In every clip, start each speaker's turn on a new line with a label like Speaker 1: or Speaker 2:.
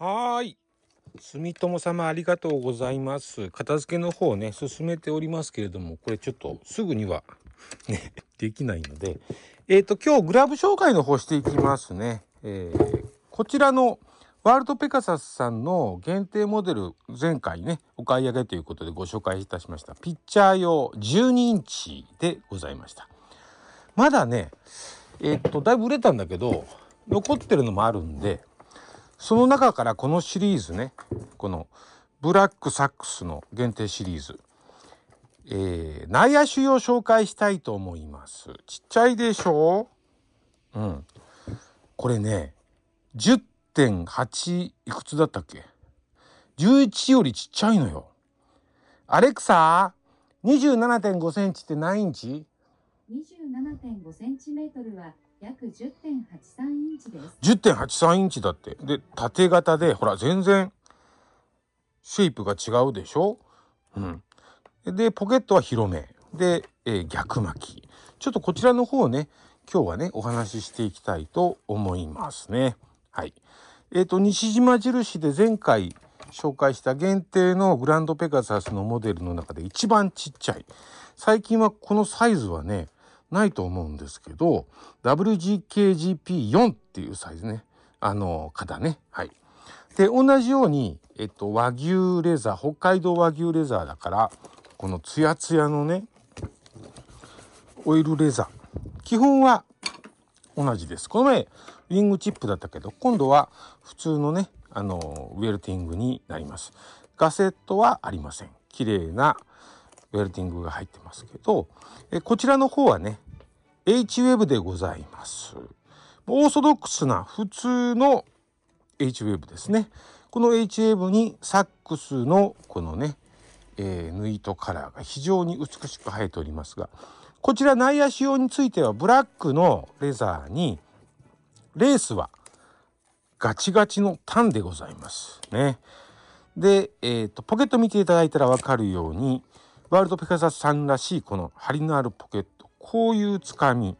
Speaker 1: はい。住友様ありがとうございます。片付けの方ね、進めておりますけれども、これちょっとすぐには ねできないので、えっ、ー、と、今日グラブ紹介の方していきますね。えー、こちらのワールドペガサスさんの限定モデル、前回ね、お買い上げということでご紹介いたしました。ピッチャー用12インチでございました。まだね、えっ、ー、と、だいぶ売れたんだけど、残ってるのもあるんで、その中からこのシリーズねこのブラックサックスの限定シリーズ、えー、内野手を紹介したいと思いますちっちゃいでしょうんこれね10.8いくつだったっけ11よりちっちゃいのよアレクサ27.5センチって何インチ27.5センチメートルは約10.83インチです。10.83インチだって。で、縦型で、ほら、全然、シェイプが違うでしょうん。で、ポケットは広め。で、えー、逆巻き。ちょっとこちらの方ね、今日はね、お話ししていきたいと思いますね。はい。えっ、ー、と、西島印で前回紹介した限定のグランドペガサスのモデルの中で一番ちっちゃい。最近はこのサイズはね、ないと思うんですけど WGKGP4 っていうサイズねあの型ねはいで同じように、えっと、和牛レザー北海道和牛レザーだからこのツヤツヤのねオイルレザー基本は同じですこの前ウィングチップだったけど今度は普通のねあのウェルティングになりますガセットはありません綺麗なウェルティングが入ってますけど、えこちらの方はね、HWEB でございます。オーソドックスな普通の HWEB ですね。この HWEB にサックスのこのね、えー、ヌイカラーが非常に美しく生えておりますが、こちら内野仕様についてはブラックのレザーに、レースはガチガチのタンでございますね。で、えーと、ポケット見ていただいたら分かるようにワールドペガサスさんらしいこの張りのあるポケットこういうつかみ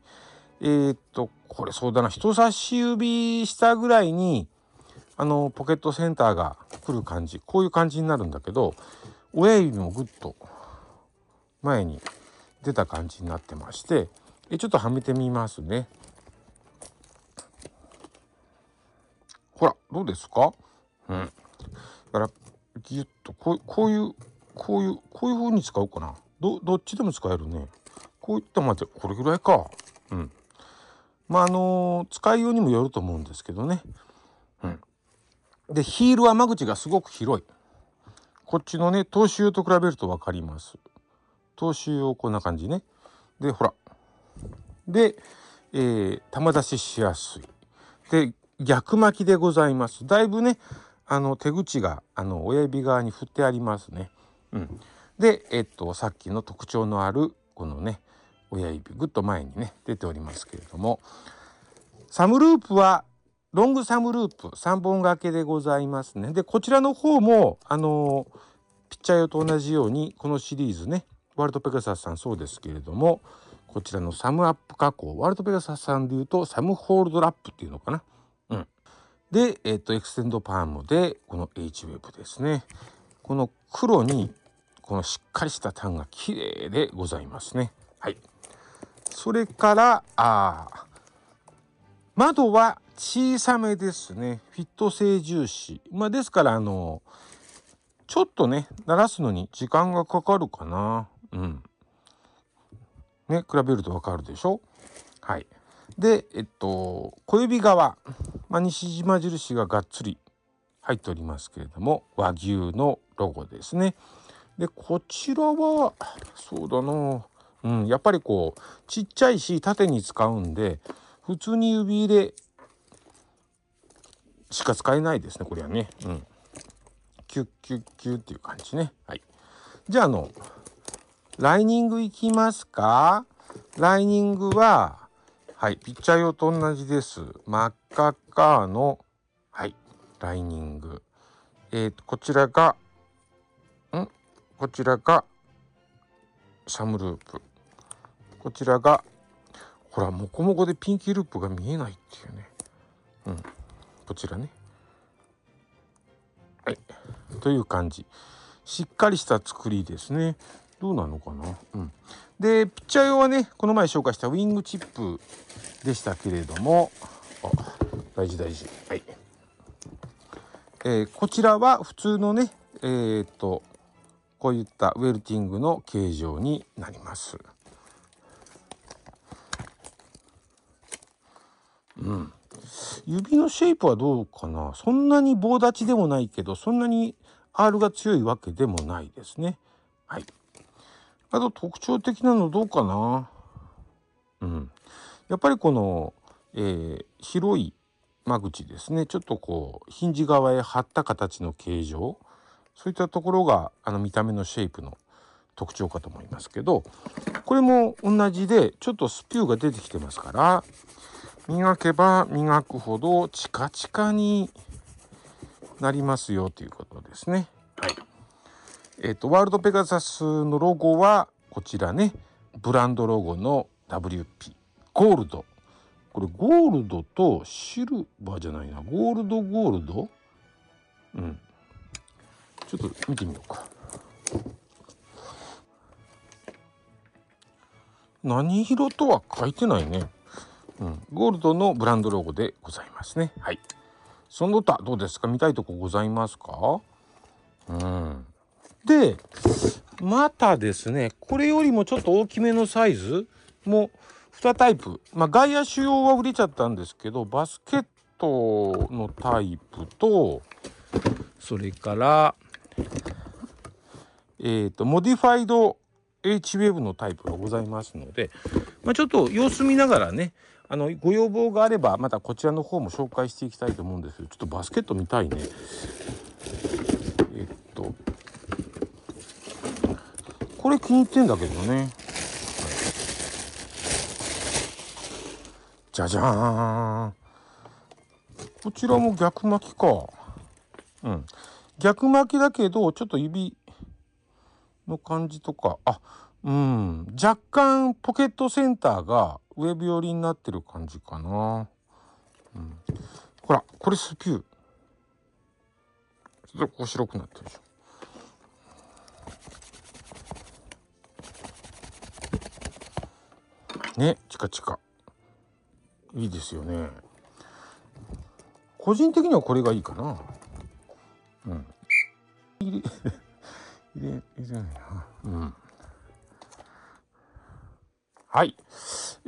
Speaker 1: えー、っとこれそうだな人差し指下ぐらいにあのポケットセンターが来る感じこういう感じになるんだけど親指もぐっと前に出た感じになってましてちょっとはめてみますね。ほらどうですかうん。だからぎゅっとこうこういうこういうこういう風に使おうかなどどっちでも使えるねこういったまでこれぐらいかうんまああのー、使いようにもよると思うんですけどねうんでヒールは間口がすごく広いこっちのね投資用と比べると分かります投資用こんな感じねでほらで、えー、玉出ししやすいで逆巻きでございますだいぶねあの手口があの親指側に振ってありますね。うん、で、えっと、さっきの特徴のあるこのね親指ぐっと前にね出ておりますけれどもサムループはロングサムループ3本掛けでございますね。でこちらの方もあのピッチャー用と同じようにこのシリーズねワールドペガサスさんそうですけれどもこちらのサムアップ加工ワールドペガサスさんでいうとサムホールドラップっていうのかな。うん、で、えっとエクステンドパームでこの H ウェブですね。この黒にこのしっかりしたタンが綺麗でございますね。はい。それから、あ窓は小さめですね。フィット性重視。まあですから、あの、ちょっとね、鳴らすのに時間がかかるかな。うん。ね、比べるとわかるでしょはい。で、えっと、小指側、まあ、西島印ががっつり入っておりますけれども、和牛のロゴですね。で、こちらは、そうだなうん、やっぱりこう、ちっちゃいし、縦に使うんで、普通に指入れしか使えないですね、これはね。うん。キュッキュッキュッっていう感じね。はい。じゃあ、あの、ライニングいきますかライニングは、はい、ピッチャー用と同じです。真っ赤っかの、はい、ライニング。えー、こちらが、こちらがシャムループこちらがほらモコモコでピンキーループが見えないっていうねうんこちらねはいという感じしっかりした作りですねどうなのかなうんでピッチャー用はねこの前紹介したウィングチップでしたけれどもあ大事大事はいえー、こちらは普通のねえー、っとこういったウェルティングの形状になります。うん。指のシェイプはどうかなそんなに棒立ちでもないけど、そんなに R が強いわけでもないですね。はい。あと特徴的なのどうかなうん。やっぱりこの、えー、広い間口ですね。ちょっとこう、ヒンジ側へ張った形の形状。そういったところがあの見た目のシェイプの特徴かと思いますけどこれも同じでちょっとスピューが出てきてますから磨けば磨くほどチカチカになりますよということですね。はい。えっ、ー、と、ワールドペガサスのロゴはこちらね、ブランドロゴの WP、ゴールド。これゴールドとシルバーじゃないな、ゴールドゴールドうん。ちょっと見てみようか何色とは書いてないね、うん、ゴールドのブランドロゴでございますねはいその他どうですか見たいとこございますかうんでまたですねこれよりもちょっと大きめのサイズも2タイプまあ外野手用は売れちゃったんですけどバスケットのタイプとそれからえっ、ー、と、モディファイド h w e b のタイプがございますので、まあ、ちょっと様子見ながらね、あの、ご要望があれば、またこちらの方も紹介していきたいと思うんですけど、ちょっとバスケット見たいね。えっと、これ気に入ってんだけどね。じゃじゃーん。こちらも逆巻きか。うん。逆巻きだけど、ちょっと指の感じとか、あ、うん、若干ポケットセンターがウェブ寄りになってる感じかな。うん、ほら、これスピュー。ちょっとこう白くなってるでしょ。ね、チカチカ。いいですよね。個人的にはこれがいいかな。うん。入れ、入れ、入れないな。うん。はい。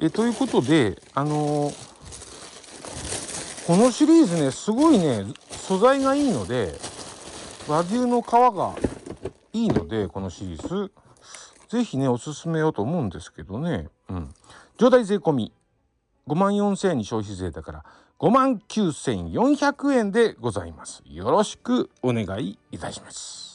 Speaker 1: え、ということで、あのー、このシリーズね、すごいね、素材がいいので、和牛の皮がいいので、このシリーズ。ぜひね、おすすめようと思うんですけどね。うん。状態税込み。5万4000円に消費税だから、5万9400円でございます。よろしくお願いいたします。